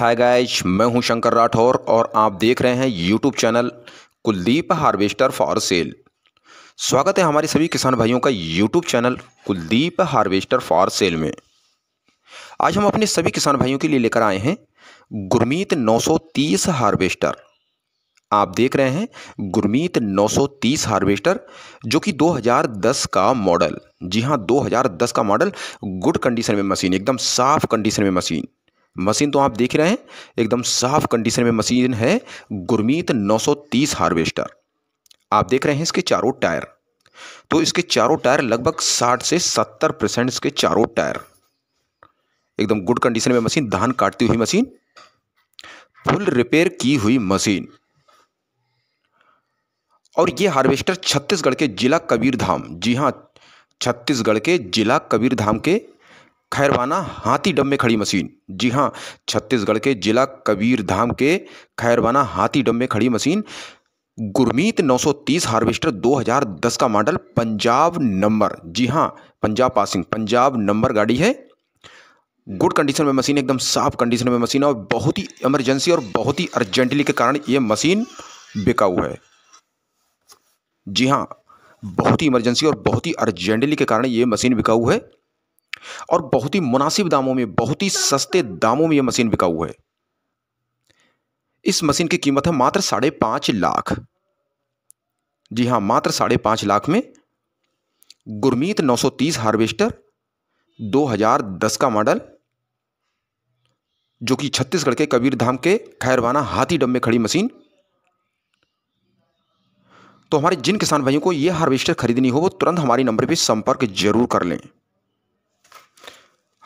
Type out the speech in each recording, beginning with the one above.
hi guys मैं हूं शंकर राठौर और आप देख रहे हैं YouTube channel Kuldeep harvester for sale स्वागत है हमारे सभी किसान भाइयों का YouTube channel Kuldeep harvester for sale में आज हम अपने सभी किसान भाइयों के लिए लेकर आए हैं गुरमीत 930 हार्वेस्टर आप देख रहे हैं गुरमीत 930 हार्वेस्टर जो कि 2010 का मॉडल जी हाँ 2010 का मॉडल गुड कंडीशन में मशीन एकदम साफ कंडीशन में मशीन मशीन तो आप देख रहे हैं एकदम साफ कंडीशन में मशीन है गुरमीत 930 हार्वेस्टर आप देख रहे हैं इसके चारों टायर तो इसके चारों टायर लगभग 60 से 70 परसेंट इसके चारों टायर एकदम गुड कंडीशन में मशीन धान काटती हुई मशीन फुल रिपेयर की हुई मशीन और ये हार्वेस्टर छत्तीसगढ़ के जिला कबीरधाम जी हाँ छत्तीसगढ़ के जिला कबीरधाम के खैरवाना हाथी डम में खड़ी मशीन जी हाँ छत्तीसगढ़ के जिला कबीर धाम के खैरवाना हाथी डम में खड़ी मशीन गुरमीत 930 हार्वेस्टर 2010 का मॉडल पंजाब नंबर जी हाँ पंजाब पासिंग पंजाब नंबर गाड़ी है गुड कंडीशन में मशीन एकदम साफ कंडीशन में मशीन है और बहुत ही इमरजेंसी और बहुत ही अर्जेंटली के कारण ये मशीन बिकाऊ है जी हाँ बहुत ही इमरजेंसी और बहुत ही अर्जेंटली के कारण ये मशीन बिकाऊ है और बहुत ही मुनासिब दामों में बहुत ही सस्ते दामों में यह मशीन बिका हुआ है इस मशीन की कीमत है मात्र साढ़े पांच लाख जी हां मात्र साढ़े पांच लाख में गुरमीत 930 हार्वेस्टर 2010 का मॉडल जो कि छत्तीसगढ़ के कबीरधाम के खैरवाना हाथी डम में खड़ी मशीन तो हमारे जिन किसान भाइयों को यह हार्वेस्टर खरीदनी हो वो तुरंत हमारे नंबर पर संपर्क जरूर कर लें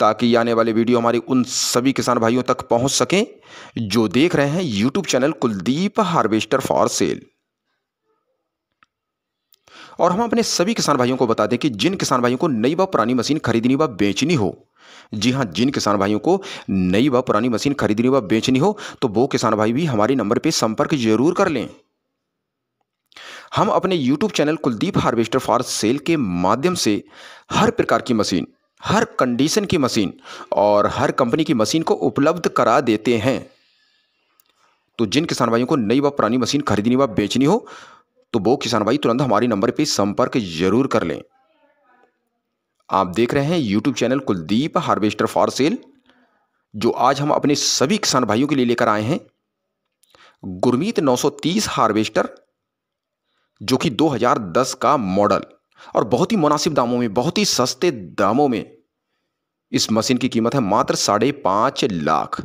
ताकि आने वाले वीडियो हमारे उन सभी किसान भाइयों तक पहुंच सकें जो देख रहे हैं YouTube channel Kuldeep harvester for sale और हम अपने सभी किसान भाइयों को बता दें कि जिन किसान भाइयों को नई व पुरानी मशीन खरीदनी व बेचनी हो जी हाँ जिन किसान भाइयों को नई व पुरानी मशीन खरीदनी व बेचनी हो तो वो किसान भाई भी हमारे नंबर पर संपर्क जरूर कर लें हम अपने YouTube channel Kuldeep harvester for sale के माध्यम से हर प्रकार की मशीन हर कंडीशन की मशीन और हर कंपनी की मशीन को उपलब्ध करा देते हैं तो जिन किसान भाइयों को नई व पुरानी मशीन खरीदनी व बेचनी हो तो वो किसान भाई तुरंत हमारे नंबर पर संपर्क जरूर कर लें आप देख रहे हैं YouTube channel Kuldeep harvester for sale जो आज हम अपने सभी किसान भाइयों के लिए लेकर आए हैं गुरमीत 930 हार्वेस्टर जो कि 2010 का मॉडल और बहुत ही मुनासिब दामों में बहुत ही सस्ते दामों में इस मशीन की कीमत है मात्र साढ़े पाँच लाख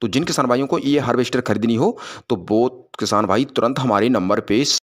तो जिन किसान भाइयों को ये हार्वेस्टर खरीदनी हो तो वो किसान भाई तुरंत हमारे नंबर पे